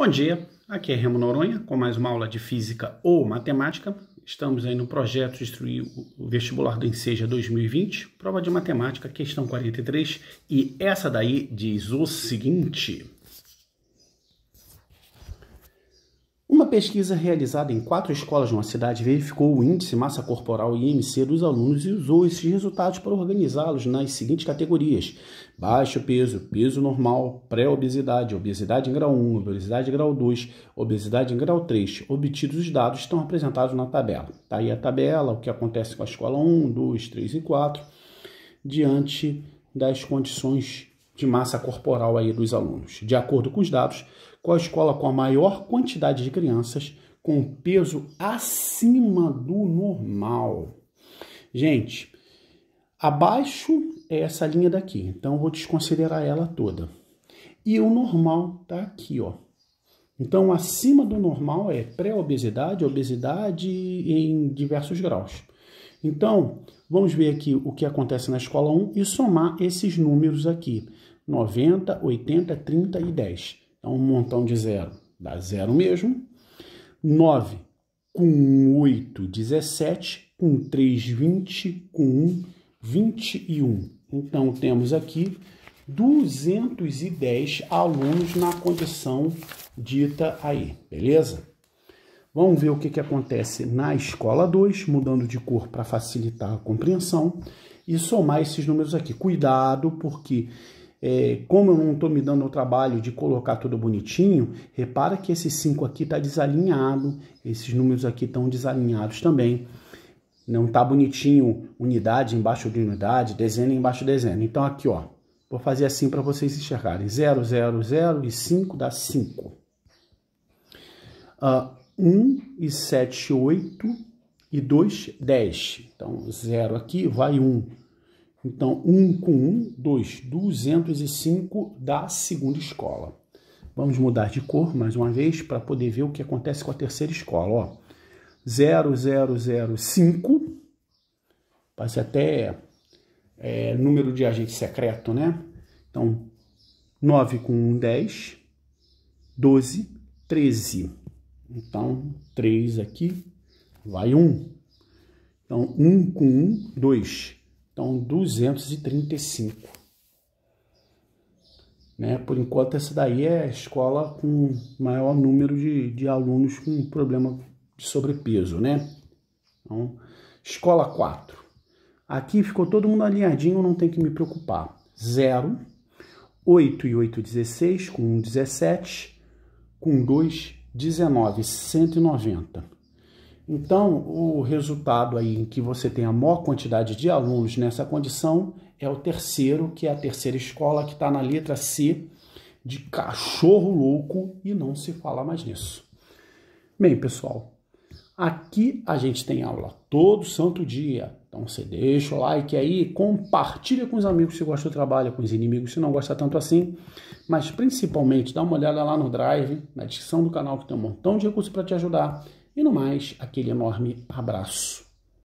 Bom dia, aqui é Remo Noronha com mais uma aula de Física ou Matemática. Estamos aí no projeto de Instruir o Vestibular do Enseja 2020, prova de matemática, questão 43, e essa daí diz o seguinte: Uma pesquisa realizada em quatro escolas numa cidade verificou o índice massa corporal IMC dos alunos e usou esses resultados para organizá-los nas seguintes categorias: baixo peso, peso normal, pré-obesidade, obesidade em grau 1, obesidade em grau 2, obesidade em grau 3. Obtidos os dados estão apresentados na tabela. Está aí a tabela, o que acontece com a escola 1, 2, 3 e 4, diante das condições de massa corporal aí dos alunos. De acordo com os dados, qual a escola com a maior quantidade de crianças com peso acima do normal? Gente, abaixo é essa linha daqui, então vou desconsiderar ela toda. E o normal tá aqui, ó. Então, acima do normal é pré-obesidade, obesidade em diversos graus. Então, vamos ver aqui o que acontece na escola 1 e somar esses números aqui: 90, 80, 30 e 10. Então, um montão de zero dá zero mesmo. 9 com 8, 17, com 3, 20, com 1, 21. Então, temos aqui 210 alunos na condição dita aí, beleza? Vamos ver o que, que acontece na escola 2, mudando de cor para facilitar a compreensão, e somar esses números aqui. Cuidado, porque é, como eu não estou me dando o trabalho de colocar tudo bonitinho, repara que esse 5 aqui está desalinhado, esses números aqui estão desalinhados também. Não está bonitinho unidade embaixo de unidade, dezena embaixo de dezena. Então aqui, ó, vou fazer assim para vocês enxergarem. 0, 0, 0 e 5 dá 5. 1 ah, e 7, 8 e 2, 10. Então 0 aqui vai 1. Um. Então, 1 um com 1, um, 2, 205 da segunda escola. Vamos mudar de cor mais uma vez para poder ver o que acontece com a terceira escola. Ó, 0005, parece até é, número de agente secreto, né? Então, 9 com 1, 10, 12, 13. Então, 3 aqui, vai 1. Então, 1 com 1, 2. Então, 235. Né? Por enquanto, essa daí é a escola com maior número de, de alunos com problema de sobrepeso, né? Então, escola 4. Aqui ficou todo mundo alinhadinho, não tem que me preocupar. 0, 8 e 8, 16, com 17, com 2, 19, 190. Então, o resultado aí em que você tem a maior quantidade de alunos nessa condição é o terceiro, que é a terceira escola, que está na letra C de cachorro louco e não se fala mais nisso. Bem, pessoal, aqui a gente tem aula todo santo dia. Então você deixa o like aí, compartilha com os amigos se gosta do trabalho, com os inimigos se não gosta tanto assim. Mas principalmente dá uma olhada lá no Drive, na descrição do canal que tem um montão de recursos para te ajudar. E no mais, aquele enorme abraço.